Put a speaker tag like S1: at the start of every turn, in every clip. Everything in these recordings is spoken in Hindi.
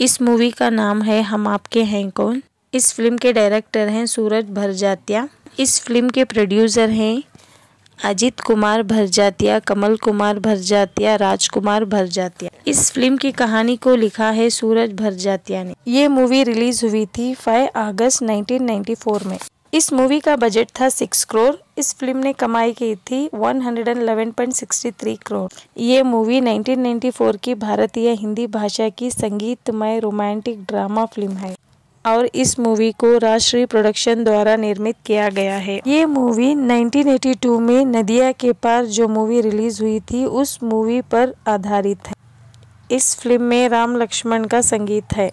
S1: इस मूवी का नाम है हम आपके हैं कौन इस फिल्म के डायरेक्टर हैं सूरज भरजातिया इस फिल्म के प्रोड्यूसर हैं अजित कुमार भरजातिया कमल कुमार भरजातिया राजकुमार भरजातिया इस फिल्म की कहानी को लिखा है सूरज भरजातिया ने ये मूवी रिलीज हुई थी 5 अगस्त 1994 में इस मूवी का बजट था सिक्स क्रोर इस फिल्म ने कमाई की थी 111.63 करोड़ ये मूवी 1994 की भारतीय हिंदी भाषा की संगीतमय रोमांटिक ड्रामा फिल्म है और इस मूवी को राष्ट्रीय प्रोडक्शन द्वारा निर्मित किया गया है ये मूवी 1982 में नदिया के पार जो मूवी रिलीज हुई थी उस मूवी पर आधारित है इस फिल्म में राम लक्ष्मण का संगीत है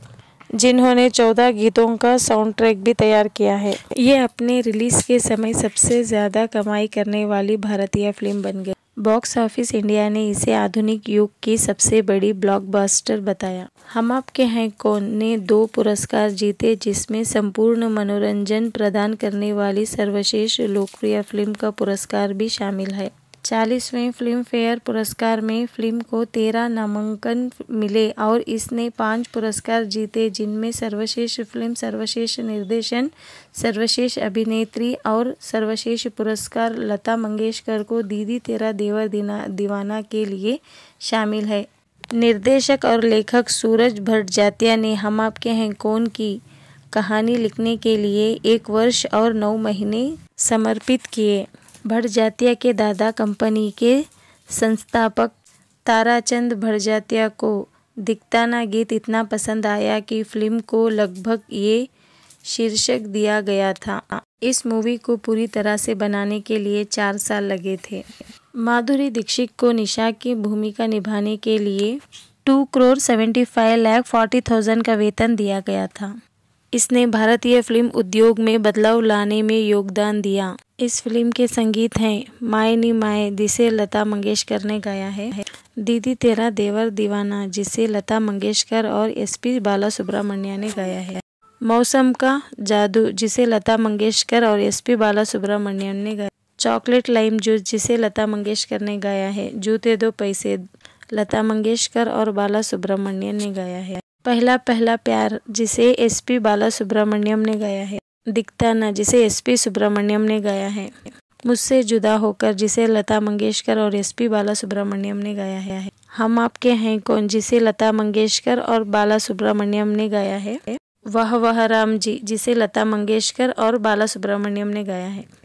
S1: जिन्होंने 14 गीतों का साउंड ट्रैक भी तैयार किया है ये अपने रिलीज के समय सबसे ज़्यादा कमाई करने वाली भारतीय फिल्म बन गई बॉक्स ऑफिस इंडिया ने इसे आधुनिक युग की सबसे बड़ी ब्लॉकबस्टर बताया हम आपके हैं कौन ने दो पुरस्कार जीते जिसमें संपूर्ण मनोरंजन प्रदान करने वाली सर्वश्रेष्ठ लोकप्रिय फिल्म का पुरस्कार भी शामिल है चालीसवें फिल्म फेयर पुरस्कार में फिल्म को तेरह नामांकन मिले और इसने पांच पुरस्कार जीते जिनमें सर्वश्रेष्ठ फिल्म सर्वश्रेष्ठ निर्देशन सर्वश्रेष्ठ अभिनेत्री और सर्वश्रेष्ठ पुरस्कार लता मंगेशकर को दीदी तेरा देवर दीवाना के लिए शामिल है निर्देशक और लेखक सूरज जातिया ने हम आपके हैं कौन की कहानी लिखने के लिए एक वर्ष और नौ महीने समर्पित किए भरजातिया के दादा कंपनी के संस्थापक ताराचंद भरजातिया को दिखताना गीत इतना पसंद आया कि फिल्म को लगभग ये शीर्षक दिया गया था इस मूवी को पूरी तरह से बनाने के लिए चार साल लगे थे माधुरी दीक्षित को निशा की भूमिका निभाने के लिए two crore seventy five lakh forty thousand का वेतन दिया गया था इसने भारतीय फिल्म उद्योग में बदलाव लाने में योगदान दिया इस फिल्म के संगीत हैं माए नी माए जिसे लता मंगेशकर ने गाया है दीदी तेरा देवर दीवाना जिसे लता मंगेशकर और एसपी बाला सुब्रमण्या ने गाया है मौसम का जादू जिसे लता मंगेशकर और एसपी बाला सुब्रमण्यम ने गाया चॉकलेट लाइम जूस जिसे लता मंगेशकर ने गाया है जूते दो पैसे लता मंगेशकर और बाला सुब्रमण्यम ने गाया है पहला पहला प्यार जिसे एसपी बाला सुब्रमण्यम ने गाया है दिखता ना जिसे एसपी सुब्रमण्यम ने गाया है मुझसे जुदा होकर जिसे लता मंगेशकर और एसपी बाला सुब्रमण्यम ने गाया है हम आपके हैं कौन जिसे लता मंगेशकर और बाला सुब्रमण्यम ने गाया है वह वह राम जी जिसे लता मंगेशकर और बाला सुब्रमण्यम ने गाया है